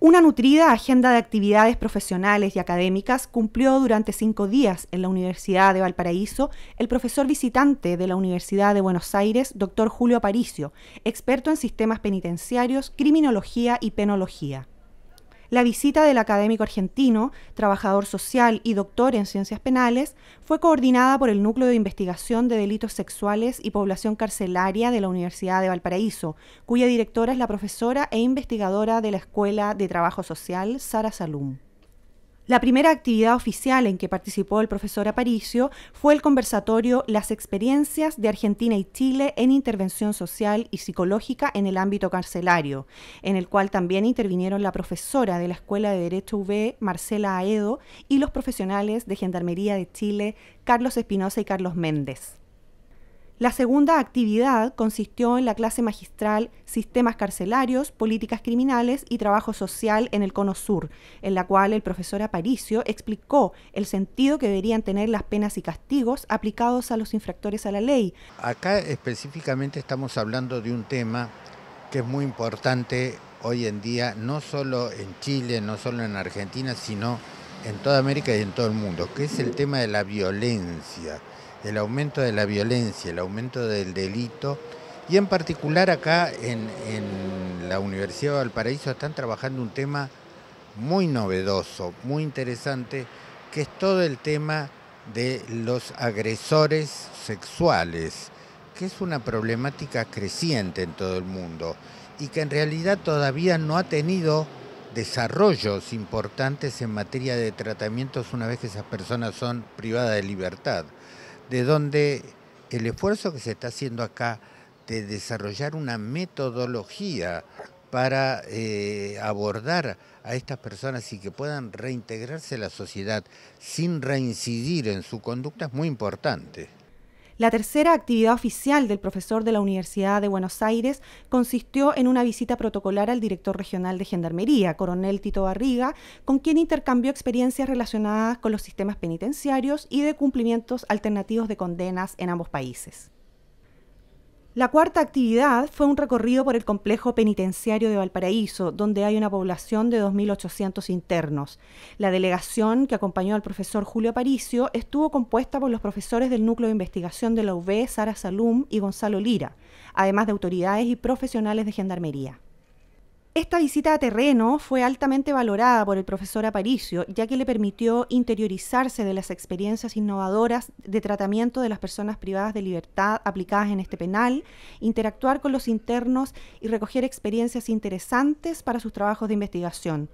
Una nutrida agenda de actividades profesionales y académicas cumplió durante cinco días en la Universidad de Valparaíso el profesor visitante de la Universidad de Buenos Aires, doctor Julio Aparicio, experto en sistemas penitenciarios, criminología y penología. La visita del académico argentino, trabajador social y doctor en ciencias penales, fue coordinada por el Núcleo de Investigación de Delitos Sexuales y Población Carcelaria de la Universidad de Valparaíso, cuya directora es la profesora e investigadora de la Escuela de Trabajo Social, Sara Salum. La primera actividad oficial en que participó el profesor Aparicio fue el conversatorio Las experiencias de Argentina y Chile en intervención social y psicológica en el ámbito carcelario, en el cual también intervinieron la profesora de la Escuela de Derecho V Marcela Aedo, y los profesionales de Gendarmería de Chile, Carlos Espinosa y Carlos Méndez. La segunda actividad consistió en la clase magistral Sistemas carcelarios, políticas criminales y trabajo social en el Cono Sur, en la cual el profesor Aparicio explicó el sentido que deberían tener las penas y castigos aplicados a los infractores a la ley. Acá específicamente estamos hablando de un tema que es muy importante hoy en día, no solo en Chile, no solo en Argentina, sino en toda América y en todo el mundo, que es el tema de la violencia el aumento de la violencia, el aumento del delito, y en particular acá en, en la Universidad de Valparaíso están trabajando un tema muy novedoso, muy interesante, que es todo el tema de los agresores sexuales, que es una problemática creciente en todo el mundo y que en realidad todavía no ha tenido desarrollos importantes en materia de tratamientos una vez que esas personas son privadas de libertad de donde el esfuerzo que se está haciendo acá de desarrollar una metodología para eh, abordar a estas personas y que puedan reintegrarse a la sociedad sin reincidir en su conducta es muy importante. La tercera actividad oficial del profesor de la Universidad de Buenos Aires consistió en una visita protocolar al director regional de Gendarmería, coronel Tito Barriga, con quien intercambió experiencias relacionadas con los sistemas penitenciarios y de cumplimientos alternativos de condenas en ambos países. La cuarta actividad fue un recorrido por el complejo penitenciario de Valparaíso, donde hay una población de 2.800 internos. La delegación que acompañó al profesor Julio Aparicio estuvo compuesta por los profesores del núcleo de investigación de la UV, Sara Salum y Gonzalo Lira, además de autoridades y profesionales de gendarmería. Esta visita a terreno fue altamente valorada por el profesor Aparicio, ya que le permitió interiorizarse de las experiencias innovadoras de tratamiento de las personas privadas de libertad aplicadas en este penal, interactuar con los internos y recoger experiencias interesantes para sus trabajos de investigación.